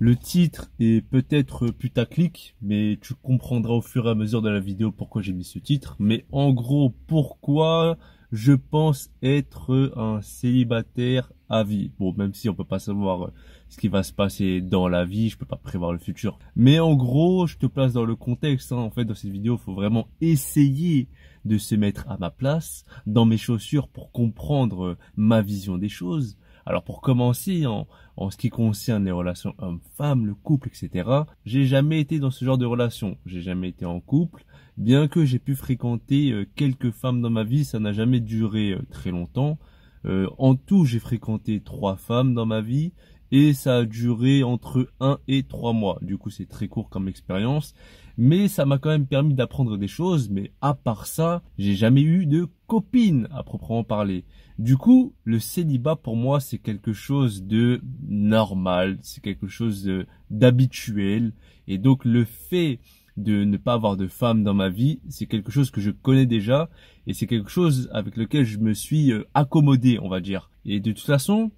Le titre est peut-être putaclic, mais tu comprendras au fur et à mesure de la vidéo pourquoi j'ai mis ce titre. Mais en gros, pourquoi je pense être un célibataire à vie. Bon, même si on peut pas savoir ce qui va se passer dans la vie, je peux pas prévoir le futur. Mais en gros, je te place dans le contexte. Hein. En fait, dans cette vidéo, faut vraiment essayer de se mettre à ma place, dans mes chaussures, pour comprendre ma vision des choses. Alors pour commencer, en, ce qui concerne les relations homme-femme, le couple, etc., j'ai jamais été dans ce genre de relation. J'ai jamais été en couple. Bien que j'ai pu fréquenter euh, quelques femmes dans ma vie, ça n'a jamais duré euh, très longtemps. Euh, en tout, j'ai fréquenté trois femmes dans ma vie et ça a duré entre 1 et 3 mois. Du coup, c'est très court comme expérience, mais ça m'a quand même permis d'apprendre des choses, mais à part ça, j'ai jamais eu de copine à proprement parler. Du coup, le célibat pour moi, c'est quelque chose de normal, c'est quelque chose d'habituel et donc le fait de ne pas avoir de femme dans ma vie, c'est quelque chose que je connais déjà et c'est quelque chose avec lequel je me suis euh, accommodé, on va dire. Et de toute façon,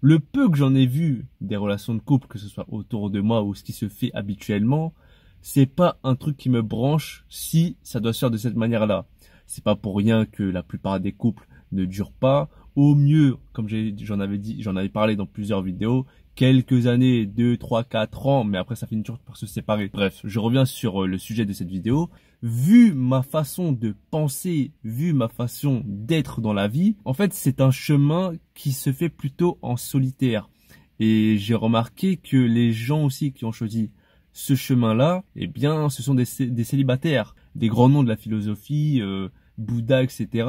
le peu que j'en ai vu des relations de couple, que ce soit autour de moi ou ce qui se fait habituellement, c'est pas un truc qui me branche si ça doit se faire de cette manière-là. C'est pas pour rien que la plupart des couples ne durent pas. Au mieux, comme j'en avais dit, j'en avais parlé dans plusieurs vidéos, quelques années, 2, 3, 4 ans, mais après ça finit toujours par se séparer. Bref, je reviens sur euh, le sujet de cette vidéo. Vu ma façon de penser, vu ma façon d'être dans la vie, en fait c'est un chemin qui se fait plutôt en solitaire. Et j'ai remarqué que les gens aussi qui ont choisi ce chemin-là, eh bien ce sont des, célibataires, des grands noms de la philosophie, euh, Bouddha, etc.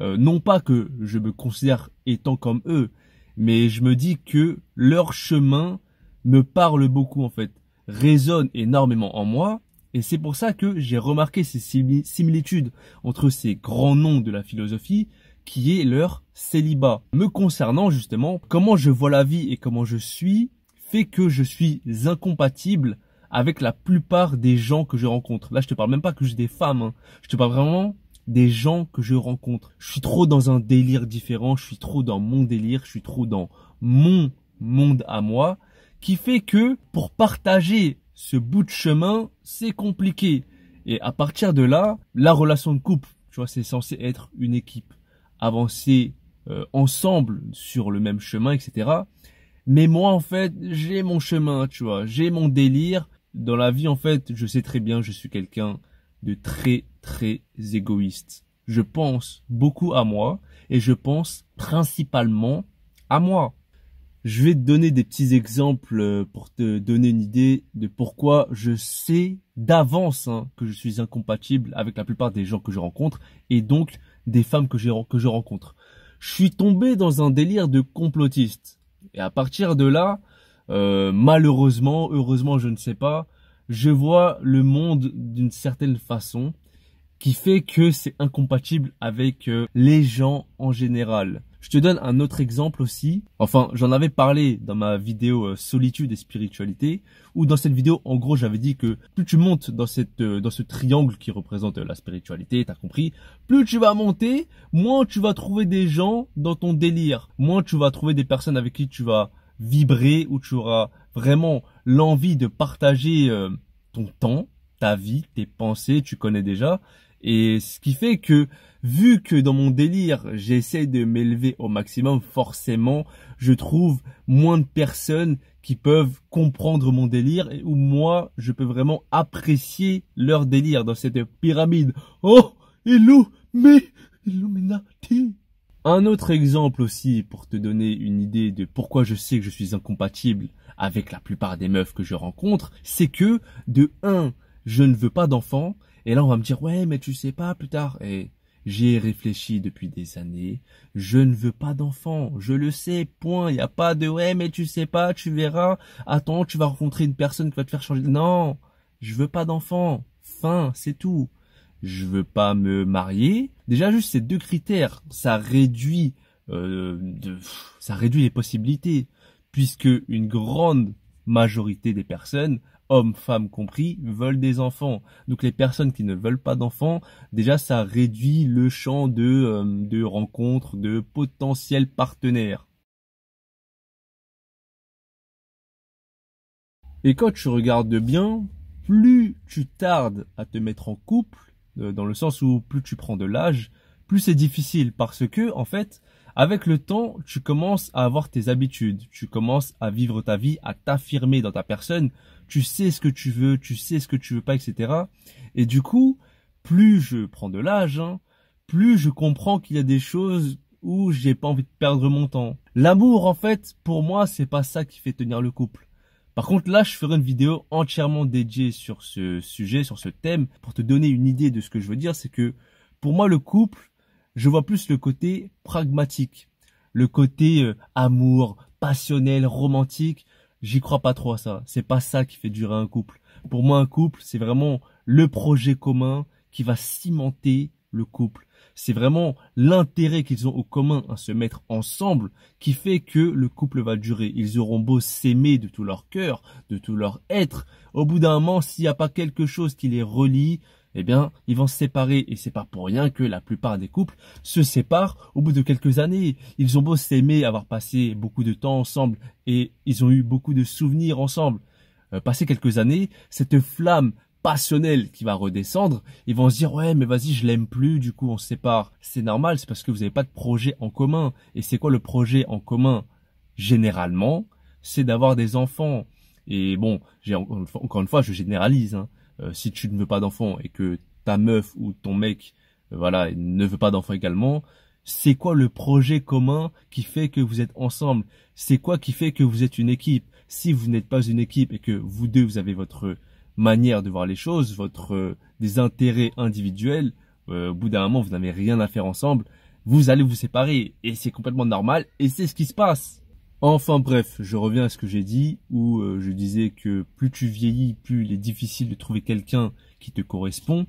Euh, non pas que je me considère étant comme eux, mais je me dis que leur chemin me parle beaucoup en fait, résonne énormément en moi, et c'est pour ça que j'ai remarqué ces similitudes entre ces grands noms de la philosophie qui est leur célibat. Me concernant justement, comment je vois la vie et comment je suis fait que je suis incompatible avec la plupart des gens que je rencontre. Là, je te parle même pas que je suis des femmes, hein. je te parle vraiment des gens que je rencontre. Je suis trop dans un délire différent, je suis trop dans mon délire, je suis trop dans mon monde à moi, qui fait que pour partager ce bout de chemin, c'est compliqué. Et à partir de là, la relation de couple, tu vois, c'est censé être une équipe, avancer euh, ensemble sur le même chemin, etc. Mais moi, en fait, j'ai mon chemin, tu vois, j'ai mon délire. Dans la vie, en fait, je sais très bien, je suis quelqu'un de très très égoïste. Je pense beaucoup à moi et je pense principalement à moi. Je vais te donner des petits exemples euh, pour te donner une idée de pourquoi je sais d'avance hein, que je suis incompatible avec la plupart des gens que je rencontre et donc des femmes que, que je rencontre. Je suis tombé dans un délire de complotiste. Et à partir de là, euh, malheureusement, heureusement je ne sais pas, je vois le monde d'une certaine façon qui fait que c'est incompatible avec euh, les gens en général. Je te donne un autre exemple aussi. Enfin, j'en avais parlé dans ma vidéo euh, solitude et spiritualité, où dans cette vidéo, en gros, j'avais dit que plus tu montes dans cette, euh, dans ce triangle qui représente la spiritualité, t'as compris, plus tu vas monter, moins tu vas trouver des gens dans ton délire, moins tu vas trouver des personnes avec qui tu vas vibrer, ou tu auras vraiment l'envie de partager ton temps, ta vie, tes pensées, tu connais déjà, et ce qui fait que, vu que dans mon délire, j'essaie de m'élever au maximum, forcément, je trouve moins de personnes qui peuvent comprendre mon délire et où moi, je peux vraiment apprécier leur délire dans cette pyramide. Oh, mais, Illuminati. Un autre exemple aussi pour te donner une idée de pourquoi je sais que je suis incompatible avec la plupart des meufs que je rencontre, c'est que de 1, je ne veux pas d'enfants et là, on va me dire, ouais, mais tu sais pas, plus tard. Et j'ai réfléchi depuis des années. Je ne veux pas d'enfant. Je le sais, point. Il n'y a pas de, ouais, mais tu sais pas, tu verras. Attends, tu vas rencontrer une personne qui va te faire changer. Non. Je veux pas d'enfant. Fin, c'est tout. Je veux pas me marier. Déjà, juste ces deux critères, ça réduit, euh, ça réduit les possibilités. Puisque une grande majorité des personnes hommes, femmes compris, veulent des enfants. Donc les personnes qui ne veulent pas d'enfants, déjà ça réduit le champ de, euh, de rencontres de potentiels partenaires. Et quand tu regardes bien, plus tu tardes à te mettre en couple, euh, dans le sens où plus tu prends de l'âge, plus c'est difficile parce que en fait, avec le temps, tu commences à avoir tes habitudes, tu commences à vivre ta vie, à t'affirmer dans ta personne, tu sais ce que tu veux, tu sais ce que tu veux pas, etc. Et du coup, plus je prends de l'âge, hein, plus je comprends qu'il y a des choses où j'ai pas envie de perdre mon temps. L'amour, en fait, pour moi, c'est pas ça qui fait tenir le couple. Par contre, là, je ferai une vidéo entièrement dédiée sur ce sujet, sur ce thème, pour te donner une idée de ce que je veux dire. C'est que, pour moi, le couple, je vois plus le côté pragmatique, le côté euh, amour, passionnel, romantique. J'y crois pas trop à ça. C'est pas ça qui fait durer un couple. Pour moi, un couple, c'est vraiment le projet commun qui va cimenter le couple. C'est vraiment l'intérêt qu'ils ont au commun à se mettre ensemble qui fait que le couple va durer. Ils auront beau s'aimer de tout leur cœur, de tout leur être. Au bout d'un moment, s'il n'y a pas quelque chose qui les relie, eh bien, ils vont se séparer. Et c'est pas pour rien que la plupart des couples se séparent au bout de quelques années. Ils ont beau s'aimer, avoir passé beaucoup de temps ensemble et ils ont eu beaucoup de souvenirs ensemble. Euh, passer quelques années, cette flamme passionnelle qui va redescendre, ils vont se dire ouais mais vas-y je l'aime plus, du coup on se sépare. C'est normal, c'est parce que vous n'avez pas de projet en commun. Et c'est quoi le projet en commun Généralement, c'est d'avoir des enfants. Et bon, encore une fois, je généralise. Hein. Euh, si tu ne veux pas d'enfant et que ta meuf ou ton mec euh, voilà ne veut pas d'enfant également c'est quoi le projet commun qui fait que vous êtes ensemble C'est quoi qui fait que vous êtes une équipe Si vous n'êtes pas une équipe et que vous deux, vous avez votre manière de voir les choses, votre euh, des intérêts individuels, au bout d'un moment, vous n'avez rien à faire ensemble, vous allez vous séparer. Et c'est complètement normal, et c'est ce qui se passe. Enfin bref, je reviens à ce que j'ai dit, où euh, je disais que plus tu vieillis, plus il est difficile de trouver quelqu'un qui te correspond.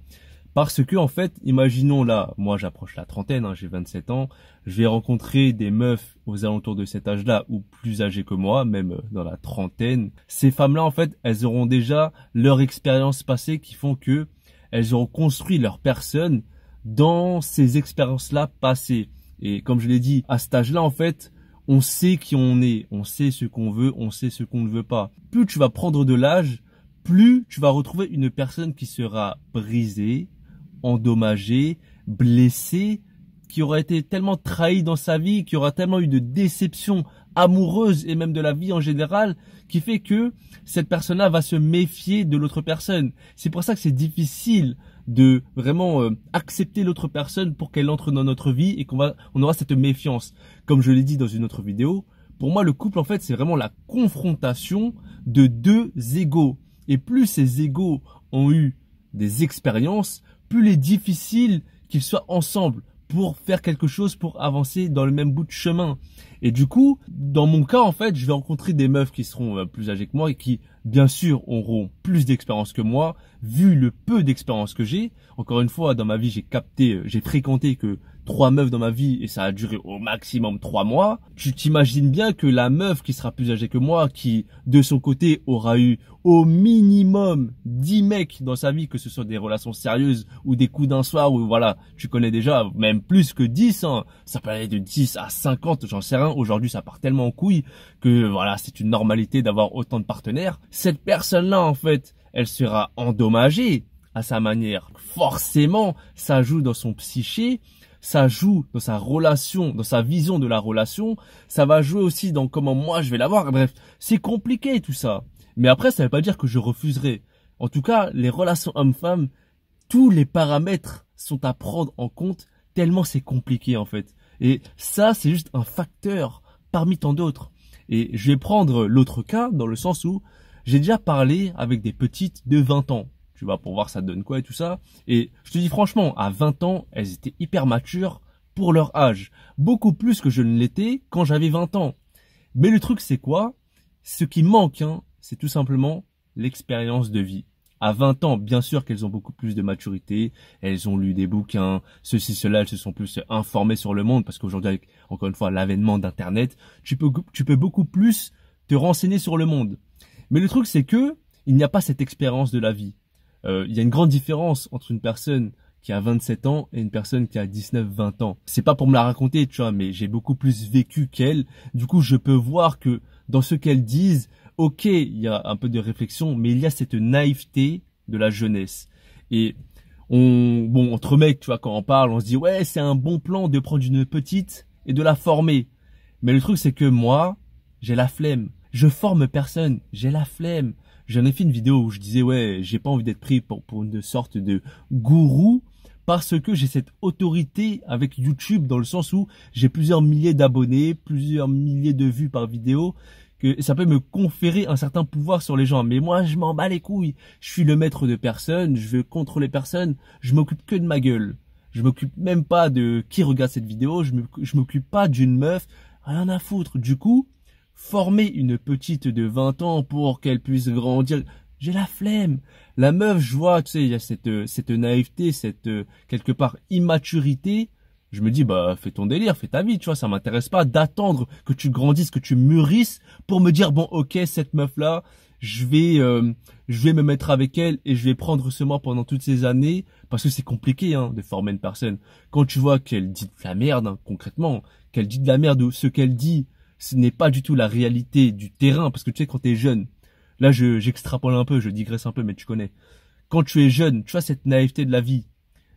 Parce que en fait, imaginons là, moi j'approche la trentaine, hein, j'ai 27 ans, je vais rencontrer des meufs aux alentours de cet âge-là ou plus âgées que moi, même euh, dans la trentaine. Ces femmes-là en fait, elles auront déjà leur expérience passée qui font que elles auront construit leur personne dans ces expériences-là passées. Et comme je l'ai dit, à cet âge-là en fait, on sait qui on est, on sait ce qu'on veut, on sait ce qu'on ne veut pas. Plus tu vas prendre de l'âge, plus tu vas retrouver une personne qui sera brisée, endommagée, blessée qui aura été tellement trahi dans sa vie, qui aura tellement eu de déceptions amoureuses et même de la vie en général, qui fait que cette personne-là va se méfier de l'autre personne. C'est pour ça que c'est difficile de vraiment euh, accepter l'autre personne pour qu'elle entre dans notre vie et qu'on va, on aura cette méfiance. Comme je l'ai dit dans une autre vidéo, pour moi, le couple, en fait, c'est vraiment la confrontation de deux égaux. Et plus ces égaux ont eu des expériences, plus il est difficile qu'ils soient ensemble pour faire quelque chose, pour avancer dans le même bout de chemin. Et du coup, dans mon cas, en fait, je vais rencontrer des meufs qui seront euh, plus âgées que moi et qui, bien sûr, auront plus d'expérience que moi, vu le peu d'expérience que j'ai. Encore une fois, dans ma vie, j'ai capté, euh, j'ai fréquenté que trois meufs dans ma vie et ça a duré au maximum trois mois, tu t'imagines bien que la meuf qui sera plus âgée que moi, qui de son côté aura eu au minimum dix mecs dans sa vie, que ce soit des relations sérieuses ou des coups d'un soir ou voilà, tu connais déjà même plus que dix, hein. ça peut aller de dix à cinquante, j'en sais rien, aujourd'hui ça part tellement en couille que voilà, c'est une normalité d'avoir autant de partenaires. Cette personne-là en fait, elle sera endommagée à sa manière. Forcément, ça joue dans son psyché ça joue dans sa relation, dans sa vision de la relation, ça va jouer aussi dans comment moi je vais l'avoir, bref, c'est compliqué tout ça. Mais après, ça ne veut pas dire que je refuserai. En tout cas, les relations hommes-femmes, tous les paramètres sont à prendre en compte, tellement c'est compliqué en fait. Et ça, c'est juste un facteur parmi tant d'autres. Et je vais prendre l'autre cas dans le sens où j'ai déjà parlé avec des petites de 20 ans tu vas pour voir ça donne quoi et tout ça. Et je te dis franchement, à 20 ans, elles étaient hyper matures pour leur âge. Beaucoup plus que je ne l'étais quand j'avais 20 ans. Mais le truc c'est quoi Ce qui manque, hein, c'est tout simplement l'expérience de vie. À 20 ans, bien sûr qu'elles ont beaucoup plus de maturité, elles ont lu des bouquins, ceci, cela, elles se sont plus informées sur le monde, parce qu'aujourd'hui, encore une fois, l'avènement d'Internet, tu peux, tu peux beaucoup plus te renseigner sur le monde. Mais le truc, c'est que, il n'y a pas cette expérience de la vie. Euh, il y a une grande différence entre une personne qui a 27 ans et une personne qui a 19-20 ans. C'est pas pour me la raconter, tu vois, mais j'ai beaucoup plus vécu qu'elle. Du coup, je peux voir que dans ce qu'elles disent, ok, il y a un peu de réflexion, mais il y a cette naïveté de la jeunesse. Et on, bon, entre mecs, tu vois, quand on parle, on se dit ouais, c'est un bon plan de prendre une petite et de la former. Mais le truc, c'est que moi, j'ai la flemme. Je forme personne. J'ai la flemme j'en ai fait une vidéo où je disais ouais, j'ai pas envie d'être pris pour, une sorte de gourou parce que j'ai cette autorité avec YouTube dans le sens où j'ai plusieurs milliers d'abonnés, plusieurs milliers de vues par vidéo, que ça peut me conférer un certain pouvoir sur les gens. Mais moi, je m'en bats les couilles. Je suis le maître de personne, je veux contrôler personne, je m'occupe que de ma gueule. Je m'occupe même pas de qui regarde cette vidéo, je m'occupe pas d'une meuf, rien à foutre. Du coup, former une petite de 20 ans pour qu'elle puisse grandir. J'ai la flemme. La meuf, je vois, tu sais, il y a cette, euh, cette naïveté, cette, euh, quelque part, immaturité. Je me dis, bah, fais ton délire, fais ta vie, tu vois, ça m'intéresse pas d'attendre que tu grandisses, que tu mûrisses pour me dire, bon, ok, cette meuf-là, je vais, euh, je vais me mettre avec elle et je vais prendre ce mois pendant toutes ces années parce que c'est compliqué, hein, de former une personne. Quand tu vois qu'elle dit de la merde, hein, concrètement, qu'elle dit de la merde ou ce qu'elle dit, ce n'est pas du tout la réalité du terrain, parce que tu sais, quand tu es jeune, là je j'extrapole un peu, je digresse un peu, mais tu connais. Quand tu es jeune, tu as cette naïveté de la vie.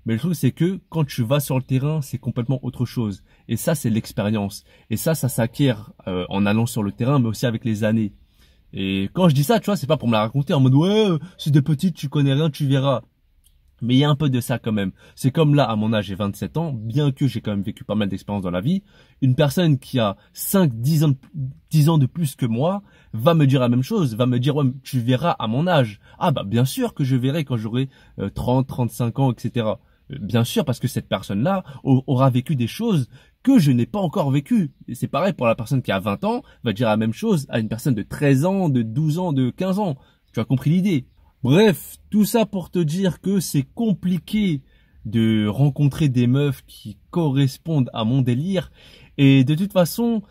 Mais le truc c'est que quand tu vas sur le terrain, c'est complètement autre chose. Et ça, c'est l'expérience. Et ça, ça s'acquiert euh, en allant sur le terrain, mais aussi avec les années. Et quand je dis ça, tu vois, c'est pas pour me la raconter en mode ouais, euh, c'est des petites, tu connais rien, tu verras. Mais il y a un peu de ça quand même. C'est comme là, à mon âge, j'ai 27 ans, bien que j'ai quand même vécu pas mal d'expériences dans la vie, une personne qui a 5, 10 ans, de plus que moi va me dire la même chose, va me dire, ouais, tu verras à mon âge. Ah bah bien sûr que je verrai quand j'aurai 30, euh, 35 ans, etc. Euh, bien sûr, parce que cette personne-là aura vécu des choses que je n'ai pas encore vécues. C'est pareil pour la personne qui a 20 ans, va dire la même chose à une personne de 13 ans, de 12 ans, de 15 ans. Tu as compris l'idée. Bref, tout ça pour te dire que c'est compliqué de rencontrer des meufs qui correspondent à mon délire. Et de toute façon,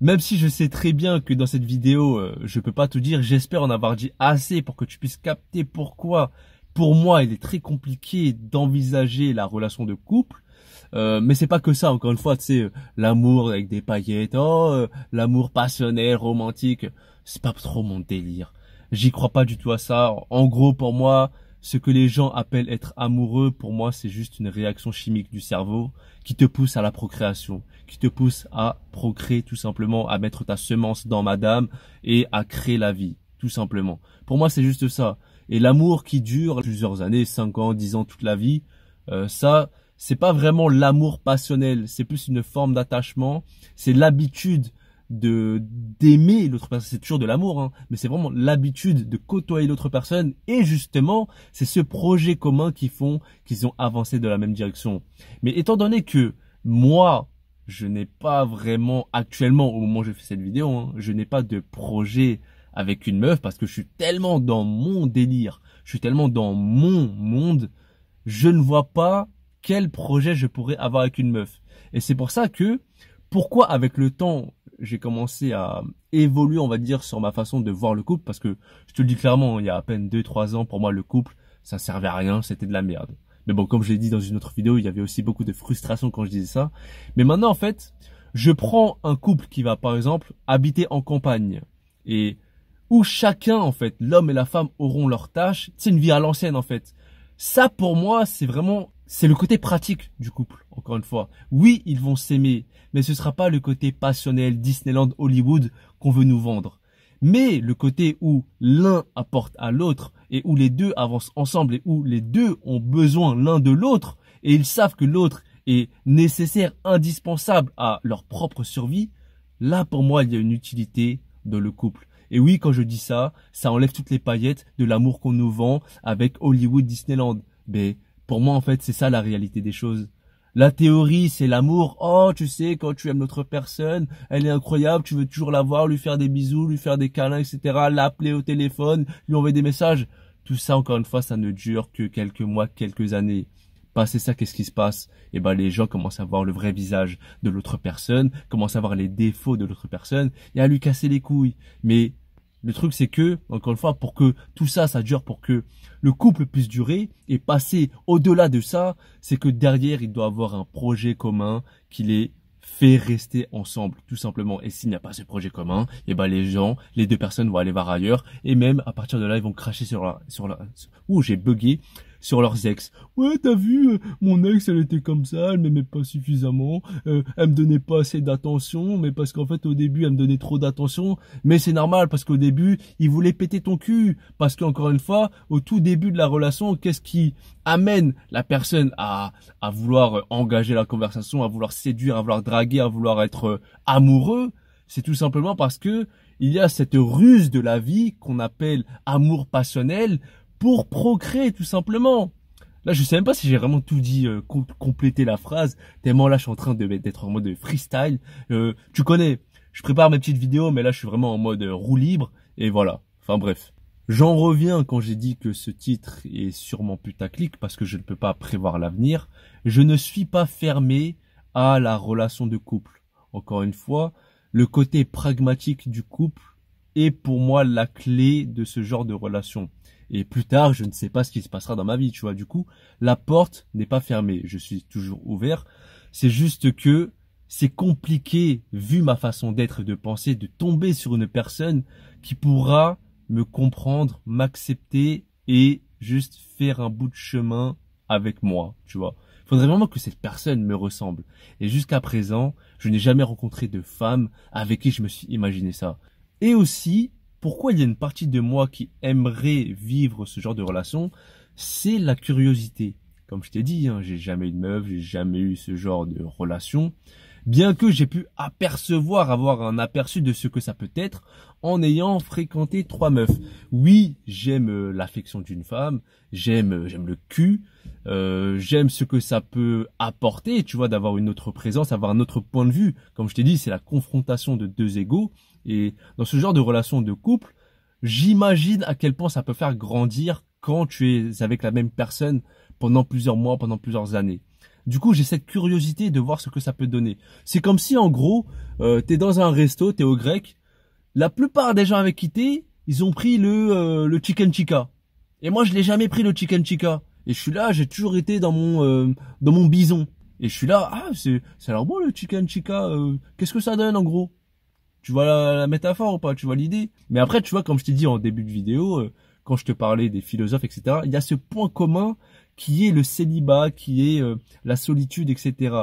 même si je sais très bien que dans cette vidéo, euh, je peux pas te dire, j'espère en avoir dit assez pour que tu puisses capter pourquoi, pour moi, il est très compliqué d'envisager la relation de couple. Euh, mais c'est pas que ça, encore une fois, tu sais, euh, l'amour avec des paillettes, oh, l'amour passionnel, romantique, c'est pas trop mon délire. J'y crois pas du tout à ça. En gros, pour moi, ce que les gens appellent être amoureux, pour moi, c'est juste une réaction chimique du cerveau qui te pousse à la procréation, qui te pousse à procréer tout simplement, à mettre ta semence dans madame et à créer la vie, tout simplement. Pour moi, c'est juste ça. Et l'amour qui dure plusieurs années, 5 ans, 10 ans, toute la vie, euh, ça, c'est pas vraiment l'amour passionnel, c'est plus une forme d'attachement, c'est l'habitude de d'aimer l'autre personne. C'est toujours de l'amour, hein. mais c'est vraiment l'habitude de côtoyer l'autre personne. Et justement, c'est ce projet commun qui font qu'ils ont avancé dans la même direction. Mais étant donné que moi, je n'ai pas vraiment actuellement, au moment où je fais cette vidéo, hein, je n'ai pas de projet avec une meuf parce que je suis tellement dans mon délire, je suis tellement dans mon monde, je ne vois pas quel projet je pourrais avoir avec une meuf. Et c'est pour ça que pourquoi avec le temps j'ai commencé à évoluer, on va dire, sur ma façon de voir le couple, parce que je te le dis clairement, il y a à peine 2-3 ans, pour moi, le couple, ça servait à rien, c'était de la merde. Mais bon, comme je l'ai dit dans une autre vidéo, il y avait aussi beaucoup de frustration quand je disais ça. Mais maintenant, en fait, je prends un couple qui va, par exemple, habiter en campagne, et où chacun, en fait, l'homme et la femme auront leur tâche. c'est une vie à l'ancienne, en fait. Ça, pour moi, c'est vraiment c'est le côté pratique du couple, encore une fois. Oui, ils vont s'aimer, mais ce ne sera pas le côté passionnel Disneyland Hollywood qu'on veut nous vendre. Mais le côté où l'un apporte à l'autre et où les deux avancent ensemble et où les deux ont besoin l'un de l'autre et ils savent que l'autre est nécessaire, indispensable à leur propre survie, là pour moi il y a une utilité dans le couple. Et oui, quand je dis ça, ça enlève toutes les paillettes de l'amour qu'on nous vend avec Hollywood Disneyland. Mais pour moi, en fait, c'est ça la réalité des choses. La théorie, c'est l'amour. Oh, tu sais, quand tu aimes l'autre personne, elle est incroyable, tu veux toujours la voir, lui faire des bisous, lui faire des câlins, etc., l'appeler au téléphone, lui envoyer des messages. Tout ça, encore une fois, ça ne dure que quelques mois, quelques années. Passé bah, ça, qu'est-ce qui se passe Eh ben, les gens commencent à voir le vrai visage de l'autre personne, commencent à voir les défauts de l'autre personne, et à lui casser les couilles. Mais le truc, c'est que, encore une fois, pour que tout ça, ça dure, pour que le couple puisse durer et passer au-delà de ça, c'est que derrière, il doit avoir un projet commun qui les fait rester ensemble, tout simplement. Et s'il n'y a pas ce projet commun, et eh ben les gens, les deux personnes vont aller voir ailleurs et même à partir de là, ils vont cracher sur la, sur la. Ouh, j'ai bugué sur leurs ex. Ouais, t'as vu, euh, mon ex, elle était comme ça, elle m'aimait pas suffisamment, euh, elle me donnait pas assez d'attention, mais parce qu'en fait, au début, elle me donnait trop d'attention. Mais c'est normal, parce qu'au début, il voulait péter ton cul. Parce qu'encore une fois, au tout début de la relation, qu'est-ce qui amène la personne à, à vouloir engager la conversation, à vouloir séduire, à vouloir draguer, à vouloir être euh, amoureux? C'est tout simplement parce que il y a cette ruse de la vie qu'on appelle amour passionnel pour procréer tout simplement. Là, je sais même pas si j'ai vraiment tout dit, euh, compléter la phrase, tellement là, je suis en train d'être en mode freestyle. Euh, tu connais, je prépare mes petites vidéos, mais là, je suis vraiment en mode euh, roue libre, et voilà. Enfin bref. J'en reviens quand j'ai dit que ce titre est sûrement putaclic, parce que je ne peux pas prévoir l'avenir. Je ne suis pas fermé à la relation de couple. Encore une fois, le côté pragmatique du couple est pour moi la clé de ce genre de relation et plus tard, je ne sais pas ce qui se passera dans ma vie, tu vois. Du coup, la porte n'est pas fermée, je suis toujours ouvert. C'est juste que c'est compliqué, vu ma façon d'être et de penser, de tomber sur une personne qui pourra me comprendre, m'accepter et juste faire un bout de chemin avec moi, tu vois. Il faudrait vraiment que cette personne me ressemble. Et jusqu'à présent, je n'ai jamais rencontré de femme avec qui je me suis imaginé ça. Et aussi, pourquoi il y a une partie de moi qui aimerait vivre ce genre de relation, c'est la curiosité. Comme je t'ai dit, hein, j'ai jamais eu de meuf, j'ai jamais eu ce genre de relation. Bien que j'ai pu apercevoir, avoir un aperçu de ce que ça peut être en ayant fréquenté trois meufs. Oui, j'aime euh, l'affection d'une femme, j'aime euh, j'aime le cul, euh, j'aime ce que ça peut apporter, tu vois, d'avoir une autre présence, avoir un autre point de vue. Comme je t'ai dit, c'est la confrontation de deux égaux et dans ce genre de relation de couple, j'imagine à quel point ça peut faire grandir quand tu es avec la même personne pendant plusieurs mois, pendant plusieurs années. Du coup, j'ai cette curiosité de voir ce que ça peut donner. C'est comme si, en gros, euh, tu es dans un resto, t'es au grec. La plupart des gens avec qui ils ont pris le, euh, le chicken chica. Et moi, je l'ai jamais pris le chicken chica. Et je suis là, j'ai toujours été dans mon, euh, dans mon bison. Et je suis là, ah, c'est, c'est alors bon le chicken chica. Qu'est-ce que ça donne en gros tu vois la, métaphore ou pas Tu vois l'idée Mais après, tu vois, comme je t'ai dit en début de vidéo, euh, quand je te parlais des philosophes, etc., il y a ce point commun qui est le célibat, qui est euh, la solitude, etc.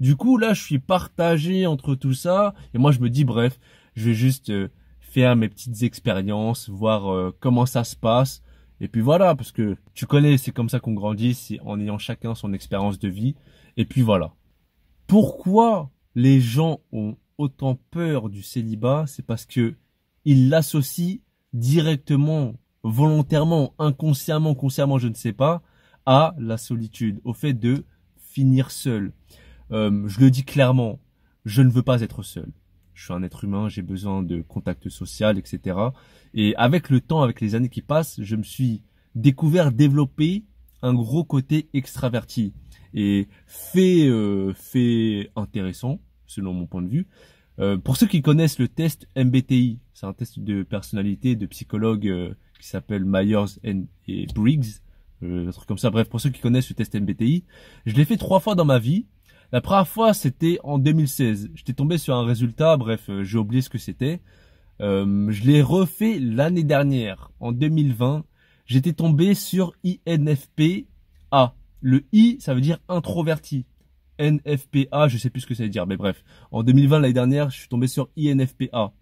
Du coup, là, je suis partagé entre tout ça, et moi, je me dis, bref, je vais juste euh, faire mes petites expériences, voir comment ça se passe, et puis voilà, parce que tu connais, c'est comme ça qu'on grandit, c'est en ayant chacun son expérience de vie, et puis voilà. Pourquoi les gens ont autant peur du célibat, c'est parce que il l'associe directement, volontairement, inconsciemment, consciemment, je ne sais pas, à la solitude, au fait de finir seul. Euh, je le dis clairement, je ne veux pas être seul. Je suis un être humain, j'ai besoin de contact social, etc. Et avec le temps, avec les années qui passent, je me suis découvert, développé un gros côté extraverti. Et fait, euh, fait intéressant, selon mon point de vue. Euh, pour ceux qui connaissent le test MBTI, c'est un test de personnalité de psychologue euh, qui s'appelle Myers et Briggs, euh, un truc comme ça. Bref, pour ceux qui connaissent le test MBTI, je l'ai fait trois fois dans ma vie. La première fois, c'était en 2016. J'étais tombé sur un résultat, bref, j'ai oublié ce que c'était. je l'ai refait l'année dernière, en 2020. J'étais tombé sur INFP A. Le I, ça veut dire introverti. INFPA, je sais plus ce que ça veut dire, mais bref. En 2020, l'année dernière, je suis tombé sur INFPA.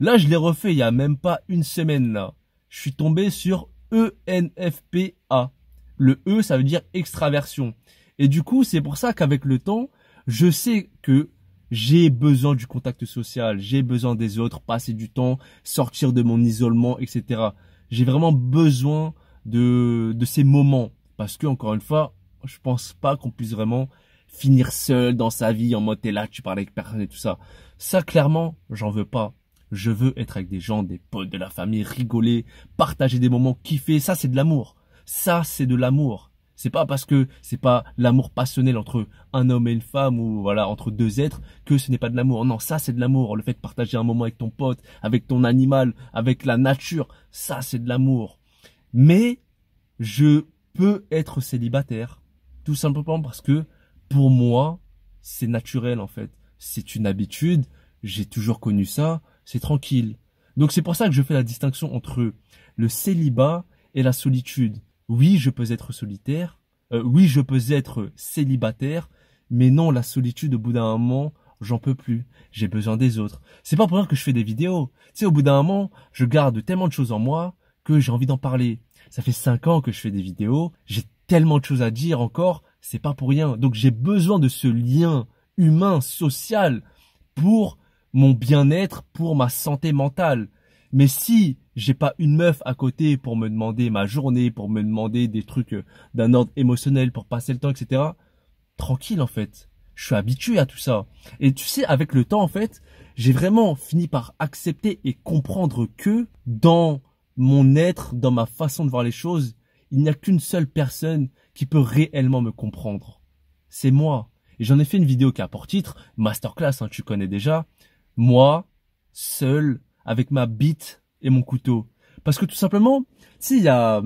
Là, je l'ai refait il y a même pas une semaine, là. Je suis tombé sur ENFPA. Le E, ça veut dire extraversion. Et du coup, c'est pour ça qu'avec le temps, je sais que j'ai besoin du contact social, j'ai besoin des autres, passer du temps, sortir de mon isolement, etc. J'ai vraiment besoin de, de ces moments. Parce que, encore une fois, je pense pas qu'on puisse vraiment finir seul dans sa vie en mode t'es là, tu parles avec personne et tout ça. Ça, clairement, j'en veux pas. Je veux être avec des gens, des potes, de la famille, rigoler, partager des moments, kiffer. Ça, c'est de l'amour. Ça, c'est de l'amour. C'est pas parce que c'est pas l'amour passionnel entre un homme et une femme ou voilà entre deux êtres que ce n'est pas de l'amour. Non, ça c'est de l'amour. Le fait de partager un moment avec ton pote, avec ton animal, avec la nature, ça c'est de l'amour. Mais je peux être célibataire tout simplement parce que pour moi, c'est naturel en fait. C'est une habitude, j'ai toujours connu ça, c'est tranquille. Donc c'est pour ça que je fais la distinction entre le célibat et la solitude. Oui, je peux être solitaire, euh, oui, je peux être célibataire, mais non, la solitude au bout d'un moment, j'en peux plus, j'ai besoin des autres. C'est pas pour rien que je fais des vidéos. Tu au bout d'un moment, je garde tellement de choses en moi que j'ai envie d'en parler. Ça fait cinq ans que je fais des vidéos, j'ai tellement de choses à dire encore c'est pas pour rien. Donc j'ai besoin de ce lien humain, social, pour mon bien-être, pour ma santé mentale. Mais si j'ai pas une meuf à côté pour me demander ma journée, pour me demander des trucs euh, d'un ordre émotionnel, pour passer le temps, etc., tranquille en fait. Je suis habitué à tout ça. Et tu sais, avec le temps en fait, j'ai vraiment fini par accepter et comprendre que dans mon être, dans ma façon de voir les choses, il n'y a qu'une seule personne qui peut réellement me comprendre. C'est moi. Et j'en ai fait une vidéo qui a pour titre, masterclass, hein, tu connais déjà. Moi, seul, avec ma bite et mon couteau. Parce que tout simplement, si il y a,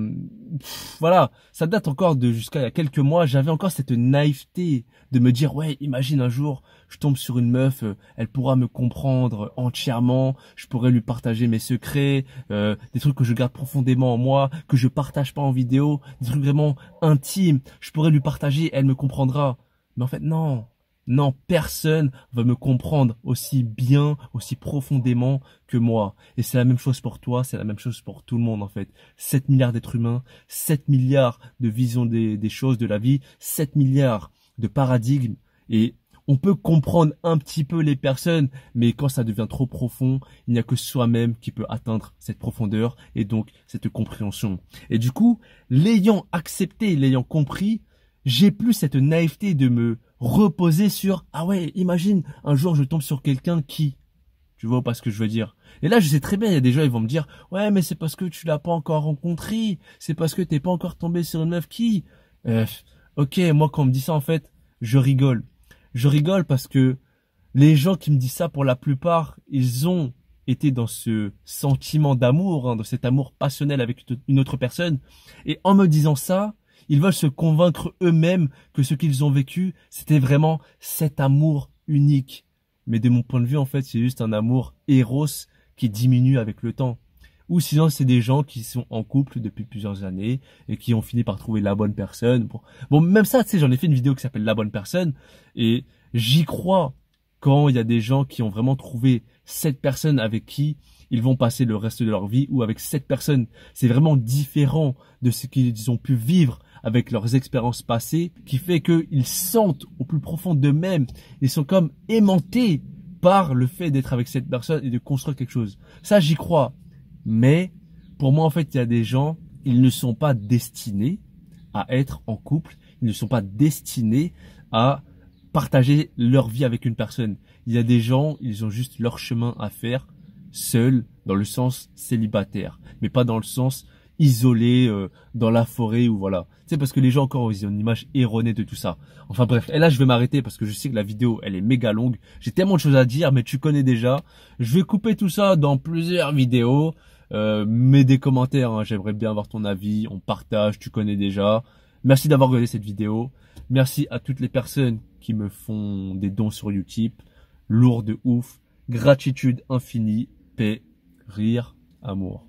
voilà, ça date encore de jusqu'à il y a quelques mois, j'avais encore cette naïveté de me dire ouais, imagine un jour, je tombe sur une meuf, euh, elle pourra me comprendre entièrement, je pourrais lui partager mes secrets, euh, des trucs que je garde profondément en moi, que je partage pas en vidéo, des trucs vraiment intimes, je pourrais lui partager, elle me comprendra. Mais en fait non, non, personne va me comprendre aussi bien, aussi profondément que moi. Et c'est la même chose pour toi, c'est la même chose pour tout le monde en fait. 7 milliards d'êtres humains, 7 milliards de visions des, choses, de la vie, 7 milliards de paradigmes. Et on peut comprendre un petit peu les personnes, mais quand ça devient trop profond, il n'y a que soi-même qui peut atteindre cette profondeur et donc cette compréhension. Et du coup, l'ayant accepté, l'ayant compris, j'ai plus cette naïveté de me reposer sur ah ouais, imagine un jour je tombe sur quelqu'un qui tu vois pas ce que je veux dire. Et là, je sais très bien, il y a des gens, ils vont me dire, ouais, mais c'est parce que tu l'as pas encore rencontré, c'est parce que t'es pas encore tombé sur une meuf qui. Euh, ok, moi quand on me dit ça, en fait, je rigole. Je rigole parce que les gens qui me disent ça, pour la plupart, ils ont été dans ce sentiment d'amour, hein, dans cet amour passionnel avec une autre personne. Et en me disant ça, ils veulent se convaincre eux-mêmes que ce qu'ils ont vécu, c'était vraiment cet amour unique. Mais de mon point de vue, en fait, c'est juste un amour héros qui diminue avec le temps. Ou sinon, c'est des gens qui sont en couple depuis plusieurs années et qui ont fini par trouver la bonne personne. Bon, bon même ça, tu sais, j'en ai fait une vidéo qui s'appelle La bonne personne et j'y crois quand il y a des gens qui ont vraiment trouvé cette personne avec qui ils vont passer le reste de leur vie ou avec cette personne. C'est vraiment différent de ce qu'ils ont pu vivre avec leurs expériences passées, qui fait qu'ils sentent au plus profond d'eux-mêmes, ils sont comme aimantés par le fait d'être avec cette personne et de construire quelque chose. Ça, j'y crois. Mais pour moi, en fait, il y a des gens, ils ne sont pas destinés à être en couple, ils ne sont pas destinés à partager leur vie avec une personne. Il y a des gens, ils ont juste leur chemin à faire seuls dans le sens célibataire, mais pas dans le sens isolé euh, dans la forêt ou voilà. C'est parce que les gens encore ont une image erronée de tout ça. Enfin bref, et là je vais m'arrêter parce que je sais que la vidéo elle est méga longue. J'ai tellement de choses à dire, mais tu connais déjà. Je vais couper tout ça dans plusieurs vidéos. Euh, mets des commentaires, hein. j'aimerais bien avoir ton avis. On partage, tu connais déjà. Merci d'avoir regardé cette vidéo. Merci à toutes les personnes qui me font des dons sur utip Lourd de ouf. Gratitude infinie. Paix. Rire. Amour.